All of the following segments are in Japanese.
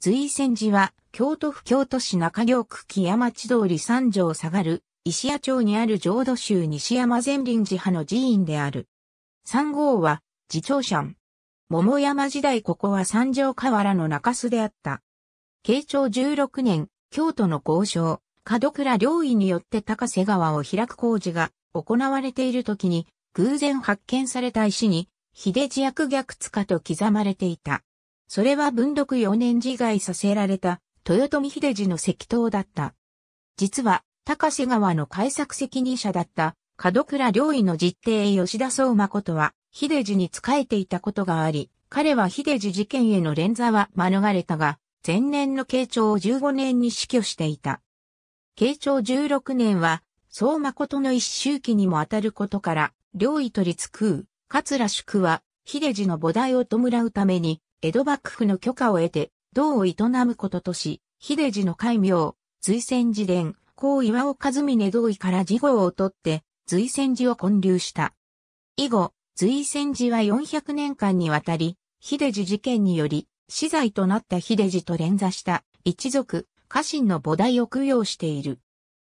随泉寺は、京都府京都市中京区木屋町通り三条下がる、石屋町にある浄土宗西山善林寺派の寺院である。三号は、寺長山。桃山時代ここは三条河原の中洲であった。慶長16年、京都の豪商、門倉良医によって高瀬川を開く工事が行われている時に、偶然発見された石に、秀寺役逆塚と刻まれていた。それは文禄4年自害させられた豊臣秀治の石頭だった。実は、高瀬川の改作責任者だった門倉良医の実弟吉田総誠は、秀治に仕えていたことがあり、彼は秀治事件への連座は免れたが、前年の慶長15年に死去していた。慶長16年は、総誠の一周期にもあたることから、領位取りつくう、桂宿は、秀治の菩提を弔うために、江戸幕府の許可を得て、道を営むこととし、秀治の戒名、随戦寺伝、高岩尾和峰道位から事後を取って、随戦寺を建立した。以後、随戦寺は400年間にわたり、秀治事件により、死罪となった秀治と連座した一族、家臣の母提を供養している。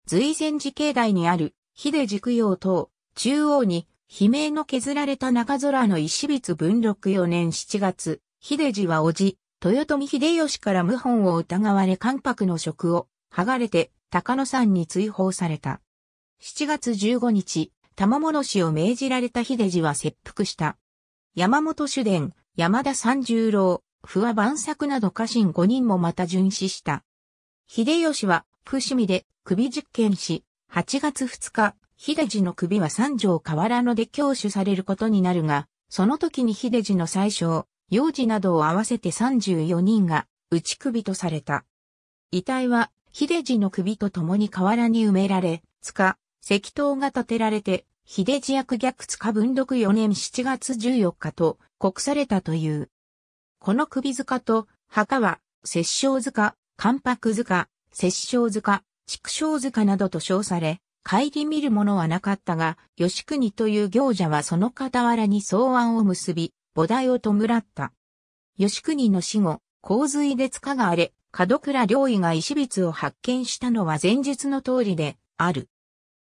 随戦寺境内にある秀次供養等、中央に、悲鳴の削られた中空の石筆文禄4年7月、秀次は叔父、豊臣秀吉から謀反を疑われ関白の職を剥がれて高野山に追放された。7月15日、玉物氏を命じられた秀次は切腹した。山本主伝、山田三十郎、不和万作など家臣5人もまた巡視した。秀吉は伏見で首実験し、8月2日、秀次の首は三条河原ので教取されることになるが、その時に秀次の最小、幼児などを合わせて34人が打ち首とされた。遺体は秀治の首と共に河原に埋められ、塚、石塔が建てられて、秀治役逆塚文禄4年7月14日と告されたという。この首塚と墓は、摂政塚、関白塚、摂政塚、畜生塚などと称され、帰り見るものはなかったが、吉国という行者はその傍らに草案を結び、菩提を弔った。吉国の死後、洪水で塚が荒れ、門倉良医が石筆を発見したのは前述の通りである。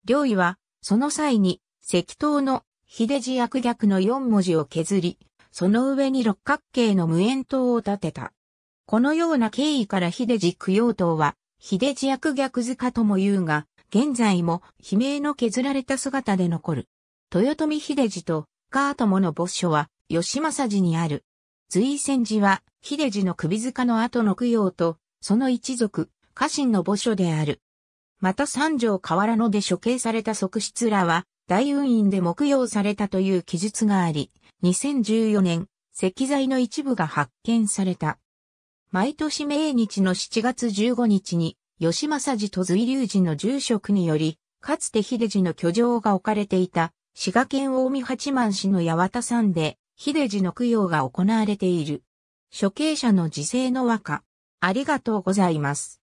良医は、その際に、石刀の秀字役逆の四文字を削り、その上に六角形の無縁塔を建てた。このような経緯から秀字供養塔は、秀字役逆塚とも言うが、現在も悲鳴の削られた姿で残る。豊臣秀治とカーモの墓所は義政寺にある。随泉寺は、秀次の首塚の後の供養と、その一族、家臣の墓所である。また三条河原野で処刑された側室らは、大運院で木養されたという記述があり、2014年、石材の一部が発見された。毎年命日の7月15日に、吉正寺と随流寺の住職により、かつて秀次の居城が置かれていた、滋賀県大見八幡市の八幡山で、秀次の供養が行われている。処刑者の自制の和歌。ありがとうございます。